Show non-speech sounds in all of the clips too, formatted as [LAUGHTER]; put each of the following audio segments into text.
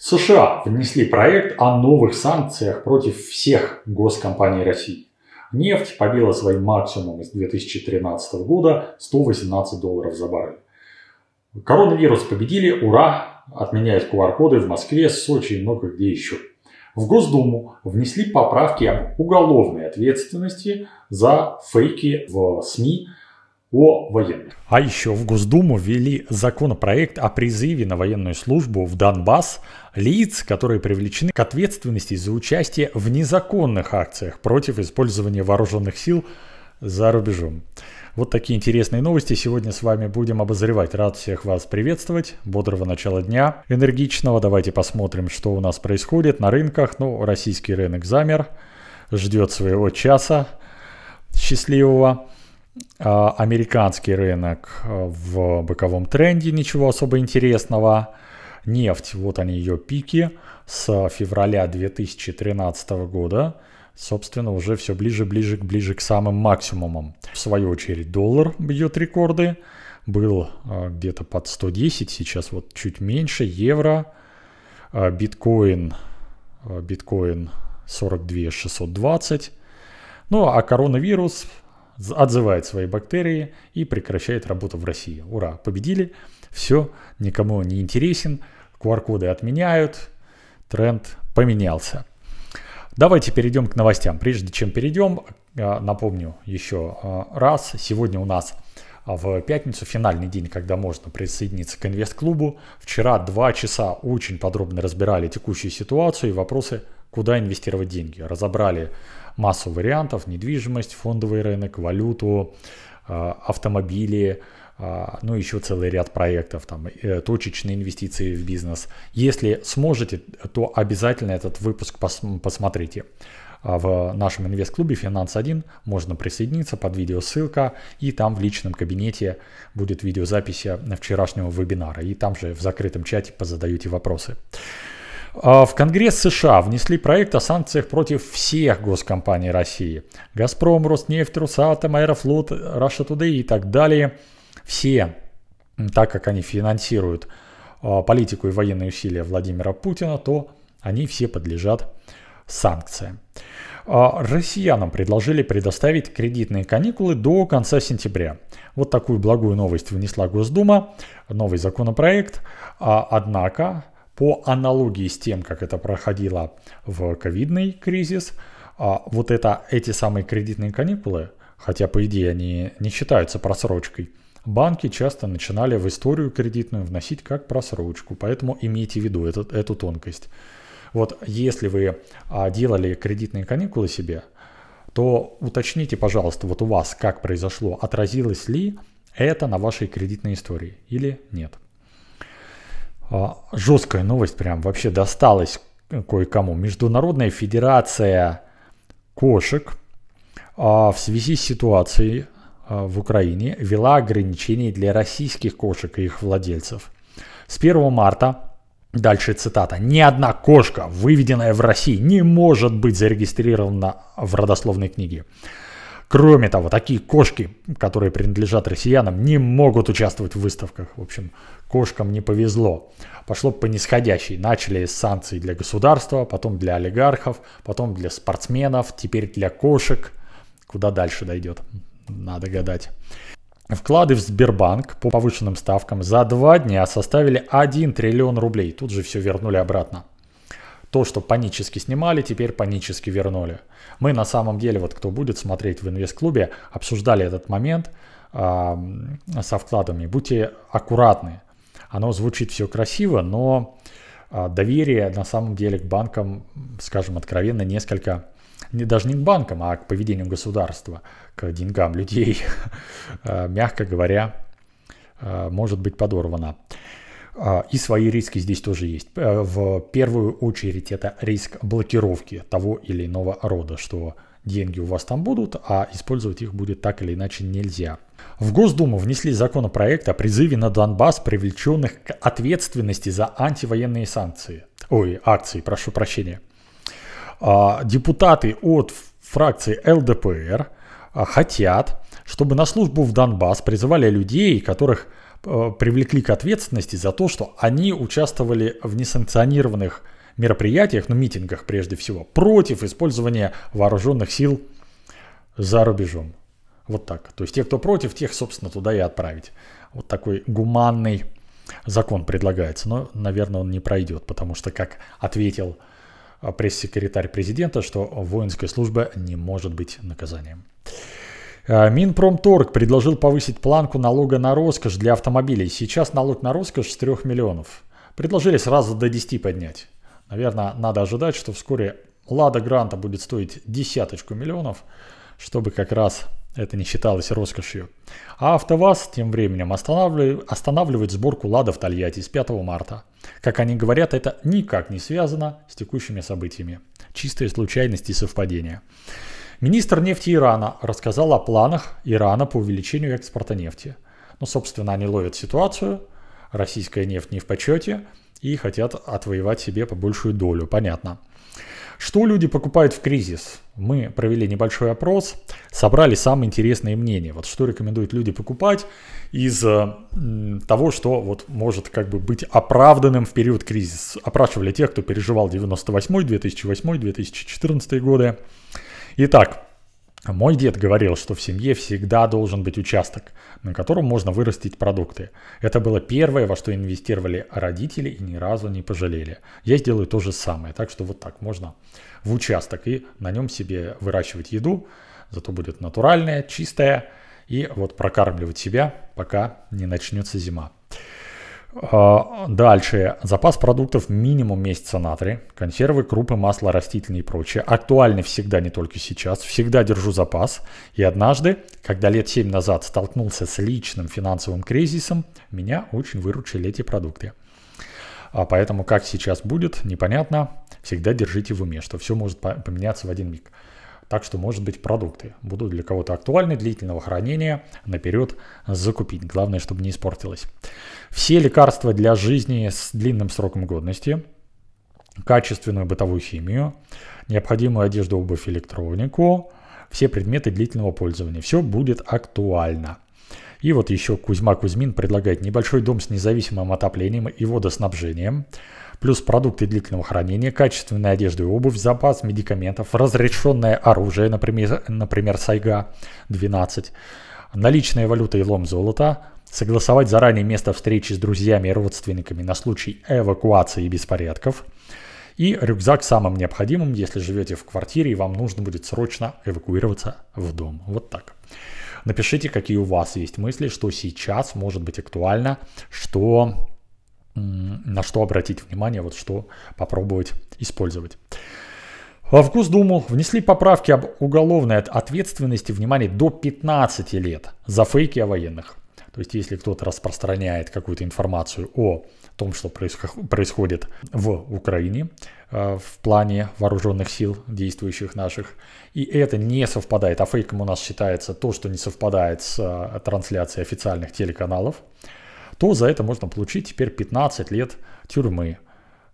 США внесли проект о новых санкциях против всех госкомпаний России. Нефть побила своим максимумом из 2013 года 118 долларов за баррель. Коронавирус победили, ура, отменяют QR-коды в Москве, Сочи и много где еще. В Госдуму внесли поправки об уголовной ответственности за фейки в СМИ – о военных. А еще в Госдуму ввели законопроект о призыве на военную службу в Донбасс лиц, которые привлечены к ответственности за участие в незаконных акциях против использования вооруженных сил за рубежом. Вот такие интересные новости сегодня с вами будем обозревать. Рад всех вас приветствовать. Бодрого начала дня, энергичного. Давайте посмотрим, что у нас происходит на рынках. Ну, российский рынок замер, ждет своего часа счастливого. А, американский рынок а, в боковом тренде, ничего особо интересного. Нефть, вот они ее пики с февраля 2013 года. Собственно, уже все ближе, ближе, ближе к самым максимумам. В свою очередь доллар бьет рекорды. Был а, где-то под 110, сейчас вот чуть меньше. Евро, биткоин, биткоин 42 620. Ну а коронавирус отзывает свои бактерии и прекращает работу в России. Ура, победили, все, никому не интересен, QR-коды отменяют, тренд поменялся. Давайте перейдем к новостям. Прежде чем перейдем, а, напомню еще а, раз, сегодня у нас а, в пятницу, финальный день, когда можно присоединиться к инвест-клубу. Вчера два часа очень подробно разбирали текущую ситуацию и вопросы, куда инвестировать деньги. Разобрали массу вариантов, недвижимость, фондовый рынок, валюту, а, автомобили, а, ну еще целый ряд проектов, там э, точечные инвестиции в бизнес. Если сможете, то обязательно этот выпуск пос посмотрите. А в нашем инвест-клубе «Финанс-1» можно присоединиться, под видео ссылка, и там в личном кабинете будет видеозапись э, вчерашнего вебинара, и там же в закрытом чате позадаете вопросы. А, в Конгресс США внесли проект о санкциях против всех госкомпаний России. «Газпром», «Роснефть», «Росатом», «Аэрофлот», «Раша Today и так далее. Все, так как они финансируют а, политику и военные усилия Владимира Путина, то они все подлежат санкциям. А, россиянам предложили предоставить кредитные каникулы до конца сентября. Вот такую благую новость внесла Госдума, новый законопроект. Однако по аналогии с тем, как это проходило в ковидный кризис, а, вот это, эти самые кредитные каникулы, хотя по идее они не считаются просрочкой, банки часто начинали в историю кредитную вносить как просрочку, поэтому имейте в виду этот, эту тонкость. Вот если вы а, делали кредитные каникулы себе, то уточните, пожалуйста, вот у вас как произошло, отразилось ли это на вашей кредитной истории или нет. А, жесткая новость, прям вообще досталась кое-кому. Международная федерация кошек а, в связи с ситуацией а, в Украине ввела ограничения для российских кошек и их владельцев. С 1 марта Дальше цитата. «Ни одна кошка, выведенная в России, не может быть зарегистрирована в родословной книге. Кроме того, такие кошки, которые принадлежат россиянам, не могут участвовать в выставках. В общем, кошкам не повезло. Пошло по нисходящей. Начали с санкций для государства, потом для олигархов, потом для спортсменов, теперь для кошек. Куда дальше дойдет? Надо гадать. Вклады в Сбербанк по повышенным ставкам за два дня составили 1 триллион рублей. Тут же все вернули обратно. То, что панически снимали, теперь панически вернули. Мы на самом деле, вот кто будет смотреть в инвест-клубе, обсуждали этот момент э, со вкладами. Будьте аккуратны. Оно звучит все красиво, но э, доверие на самом деле к банкам, скажем откровенно, несколько не, даже не к банкам, а к поведению государства, к деньгам людей, [LAUGHS] а, мягко говоря, а, может быть подорвано. А, и свои риски здесь тоже есть. Э, в первую очередь это риск блокировки того или иного рода, что деньги у вас там будут, а использовать их будет так или иначе нельзя. В Госдуму внесли законопроект о призыве на Донбасс привлеченных к ответственности за антивоенные санкции. Ой, акции, прошу прощения. А, депутаты от фракции ЛДПР а, хотят, чтобы на службу в Донбасс призывали людей, которых – Э, привлекли к ответственности за то, что они участвовали в несанкционированных мероприятиях, ну митингах прежде всего, против использования вооруженных сил за рубежом. Вот так. То есть те, кто против, тех, собственно, туда и отправить. Вот такой гуманный закон предлагается. Но, наверное, он не пройдет, потому что, как ответил э, пресс-секретарь президента, что воинская служба не может быть наказанием. Э, Минпромторг предложил повысить планку налога на роскошь для автомобилей. Сейчас налог на роскошь с 3 миллионов. Предложили сразу до 10 поднять. Наверное, надо ожидать, что вскоре Лада Гранта будет стоить десяточку миллионов, чтобы как раз это не считалось роскошью. А АвтоВАЗ тем временем останавливает, останавливает сборку Лада в Тольятти с 5 марта. Как они говорят, это никак не связано с текущими событиями. Чистые случайности и совпадения. Министр нефти Ирана рассказал о планах Ирана по увеличению экспорта нефти. Но, ну, собственно, они ловят ситуацию, российская нефть не в почете и хотят отвоевать себе побольшую долю, понятно. Что люди покупают в кризис? Мы провели небольшой опрос, собрали самые интересные мнения. Вот что рекомендуют люди покупать из э, того, что вот может как бы быть оправданным в период кризиса. Опрашивали тех, кто переживал 98, 2008, 2014 годы. Итак, мой дед говорил, что в семье всегда должен быть участок, на котором можно вырастить продукты. Это было первое, во что инвестировали родители и ни разу не пожалели. Я сделаю то же самое, так что вот так можно в участок и на нем себе выращивать еду, зато будет натуральная, чистая и вот прокармливать себя, пока не начнется зима. А, дальше. Запас продуктов минимум месяца на три. Консервы, крупы, масло, растительные и прочее. Актуальны всегда, не только сейчас. Всегда держу запас. И однажды, когда лет 7 назад столкнулся с личным финансовым кризисом, меня очень выручили эти продукты. А поэтому как сейчас будет, непонятно. Всегда держите в уме, что все может поменяться в один миг. Так что, может быть, продукты будут для кого-то актуальны, длительного хранения, наперед закупить. Главное, чтобы не испортилось. Все лекарства для жизни с длинным сроком годности, качественную бытовую химию, необходимую одежду, обувь, электронику, все предметы длительного пользования. Все будет актуально. И вот еще Кузьма Кузьмин предлагает небольшой дом с независимым отоплением и водоснабжением, плюс продукты длительного хранения, качественная одежда и обувь, запас медикаментов, разрешенное оружие, например, например Сайга-12, наличная валюта и лом золота, согласовать заранее место встречи с друзьями и родственниками на случай эвакуации и беспорядков, и рюкзак самым необходимым, если живете в квартире и вам нужно будет срочно эвакуироваться в дом. Вот так. Напишите, какие у вас есть мысли, что сейчас может быть актуально, что на что обратить внимание, вот что попробовать использовать. Во Госдуму внесли поправки об уголовной ответственности, внимание, до 15 лет за фейки о военных. То есть, если кто-то распространяет какую-то информацию о том, что происходит в Украине, Э, в плане вооруженных сил действующих наших. И это не совпадает, а фейком у нас считается то, что не совпадает с э, трансляцией официальных телеканалов, то за это можно получить теперь 15 лет тюрьмы.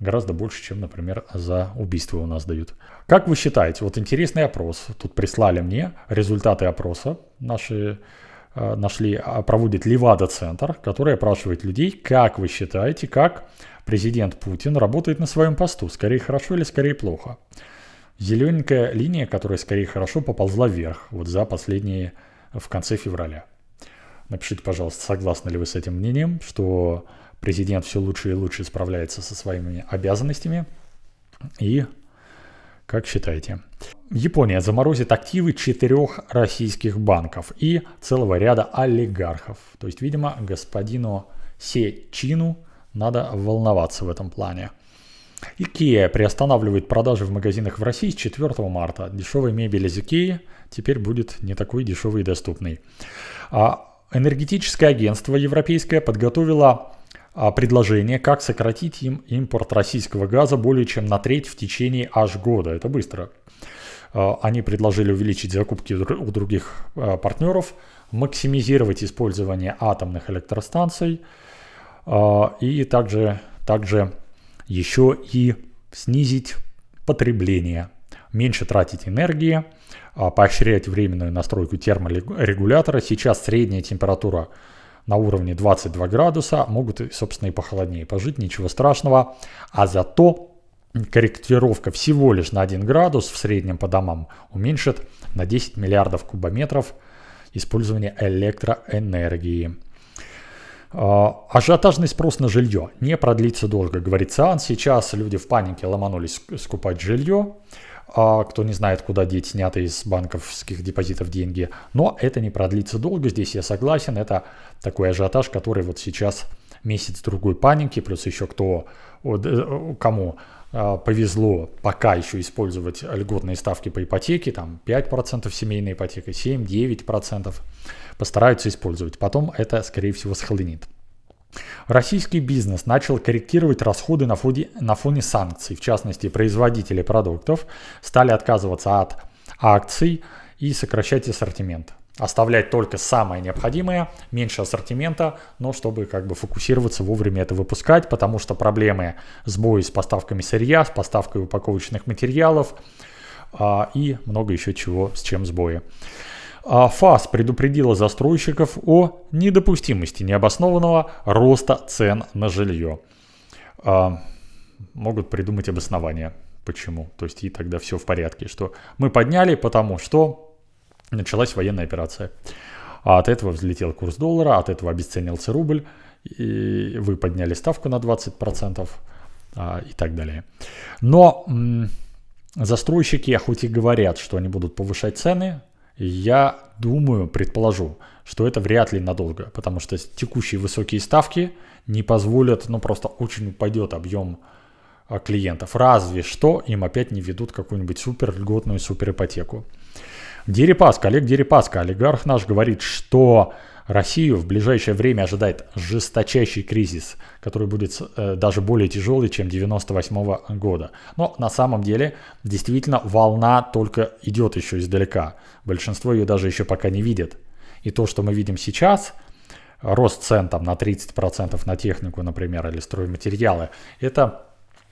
Гораздо больше, чем, например, за убийство у нас дают. Как вы считаете, вот интересный опрос, тут прислали мне результаты опроса наши Э, нашли, а, проводит Левада-центр, который опрашивает людей, как вы считаете, как президент Путин работает на своем посту, скорее хорошо или скорее плохо. Зелененькая линия, которая скорее хорошо поползла вверх, вот за последние, в конце февраля. Напишите, пожалуйста, согласны ли вы с этим мнением, что президент все лучше и лучше справляется со своими обязанностями. И как считаете? Япония заморозит активы четырех российских банков и целого ряда олигархов. То есть, видимо, господину Сечину надо волноваться в этом плане. Икея приостанавливает продажи в магазинах в России с 4 марта. Дешевая мебель из Икеи теперь будет не такой дешевой и доступной. А, энергетическое агентство европейское подготовило а, предложение, как сократить им импорт российского газа более чем на треть в течение аж года. Это быстро. Э, они предложили увеличить закупки у других э, партнеров, максимизировать использование атомных электростанций э, и также, также еще и снизить потребление, меньше тратить энергии, поощрять временную настройку терморегулятора. Сейчас средняя температура на уровне 22 градуса, могут, собственно, и похолоднее пожить, ничего страшного. А зато корректировка всего лишь на 1 градус в среднем по домам уменьшит на 10 миллиардов кубометров использование электроэнергии. А, ажиотажный спрос на жилье не продлится долго, говорит Саан. Сейчас люди в панике ломанулись скупать жилье. А, кто не знает, куда деть снятые из банковских депозитов деньги. Но это не продлится долго, здесь я согласен. Это такой ажиотаж, который вот сейчас месяц-другой паники, плюс еще кто, э, кому а, повезло пока еще использовать льготные ставки по ипотеке, там 5% семейная ипотека, 7-9%, постараются использовать. Потом это, скорее всего, схлынет. Российский бизнес начал корректировать расходы на фоне, на фоне санкций. В частности, производители продуктов стали отказываться от акций и сокращать ассортимент оставлять только самое необходимое, меньше ассортимента, но чтобы как бы фокусироваться вовремя это выпускать, потому что проблемы сбои с поставками сырья, с поставкой упаковочных материалов а, и много еще чего с чем сбои. А ФАС предупредила застройщиков о недопустимости необоснованного роста цен на жилье. А, могут придумать обоснования, почему. То есть и тогда все в порядке, что мы подняли, потому что началась военная операция. А от этого взлетел курс доллара, от этого обесценился рубль, и вы подняли ставку на 20% а, и так далее. Но м- застройщики, хоть и говорят, что они будут повышать цены, я думаю, предположу, что это вряд ли надолго, потому что текущие высокие ставки не позволят, ну просто очень упадет объем а, клиентов. Разве что им опять не ведут какую-нибудь супер льготную супер ипотеку. Дерипаска, Олег Дерипаска, олигарх наш, говорит, что Россию в ближайшее время ожидает жесточайший кризис, который будет э, даже более тяжелый, чем 98 года. Но на самом деле, действительно, волна только идет еще издалека. Большинство ее даже еще пока не видит. И то, что мы видим сейчас, рост цен там, на 30% на технику, например, или стройматериалы, это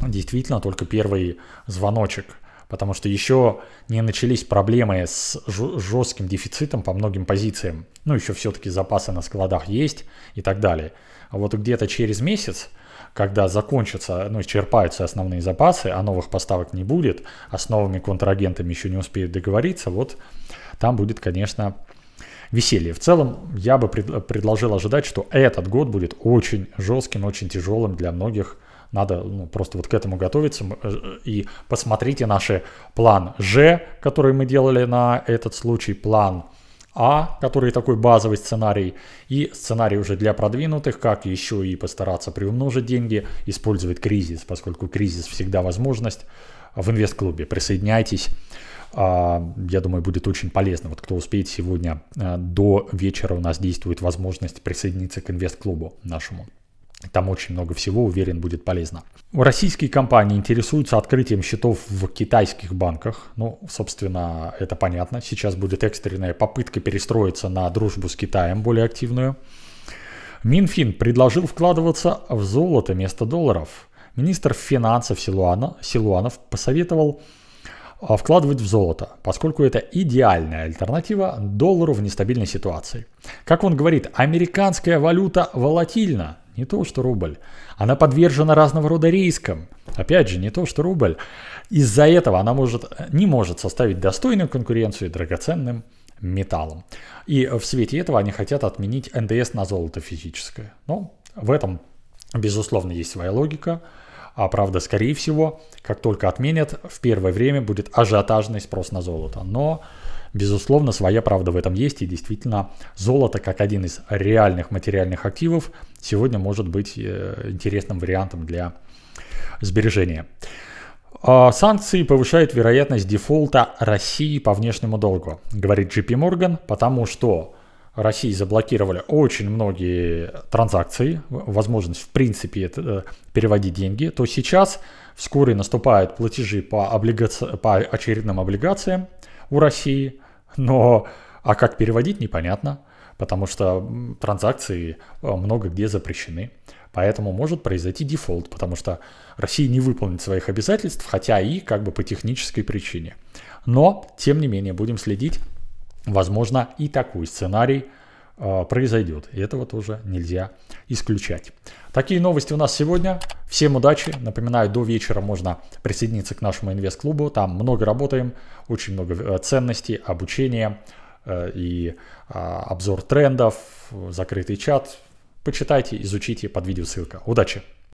действительно только первый звоночек – потому что еще не начались проблемы с жестким дефицитом по многим позициям. Ну, еще все-таки запасы на складах есть и так далее. А вот где-то через месяц, когда закончатся, ну, исчерпаются основные запасы, а новых поставок не будет, а с новыми контрагентами еще не успеют договориться, вот там будет, конечно, веселье. В целом, я бы пред, предложил ожидать, что этот год будет очень жестким, очень тяжелым для многих надо ну, просто вот к этому готовиться. Э, и посмотрите наши план Ж, который мы делали на этот случай, план а, который такой базовый сценарий, и сценарий уже для продвинутых, как еще и постараться приумножить деньги, использовать кризис, поскольку кризис всегда возможность в инвест-клубе. Присоединяйтесь, а, я думаю, будет очень полезно. Вот кто успеет сегодня э, до вечера у нас действует возможность присоединиться к инвест-клубу нашему. Там очень много всего, уверен, будет полезно. Российские компании интересуются открытием счетов в китайских банках. Ну, собственно, это понятно. Сейчас будет экстренная попытка перестроиться на дружбу с Китаем более активную. Минфин предложил вкладываться в золото вместо долларов. Министр финансов Силуана, Силуанов посоветовал а, вкладывать в золото, поскольку это идеальная альтернатива доллару в нестабильной ситуации. Как он говорит, американская валюта волатильна, не то, что рубль. Она подвержена разного рода рискам. Опять же, не то, что рубль. Из-за этого она может, не может составить достойную конкуренцию драгоценным металлом. И в свете этого они хотят отменить НДС на золото физическое. Но в этом, безусловно, есть своя логика. А правда, скорее всего, как только отменят, в первое время будет ажиотажный спрос на золото. Но Безусловно, своя правда в этом есть, и действительно золото как один из реальных материальных активов сегодня может быть э, интересным вариантом для сбережения. А, санкции повышают вероятность дефолта России по внешнему долгу, говорит JP Morgan, потому что России заблокировали очень многие транзакции, возможность в принципе это, э, переводить деньги, то сейчас вскоре наступают платежи по, облигаци... по очередным облигациям у России, но а как переводить непонятно, потому что транзакции э, много где запрещены. Поэтому может произойти дефолт, потому что Россия не выполнит своих обязательств, хотя и как бы по технической причине. Но, тем не менее, будем следить. Возможно, и такой сценарий – Э, произойдет. И этого тоже нельзя исключать. Такие новости у нас сегодня. Всем удачи. Напоминаю, до вечера можно присоединиться к нашему инвест-клубу. Там много работаем, очень много э, ценностей, обучения э, и а, обзор трендов, закрытый чат. Почитайте, изучите под видео ссылка. Удачи!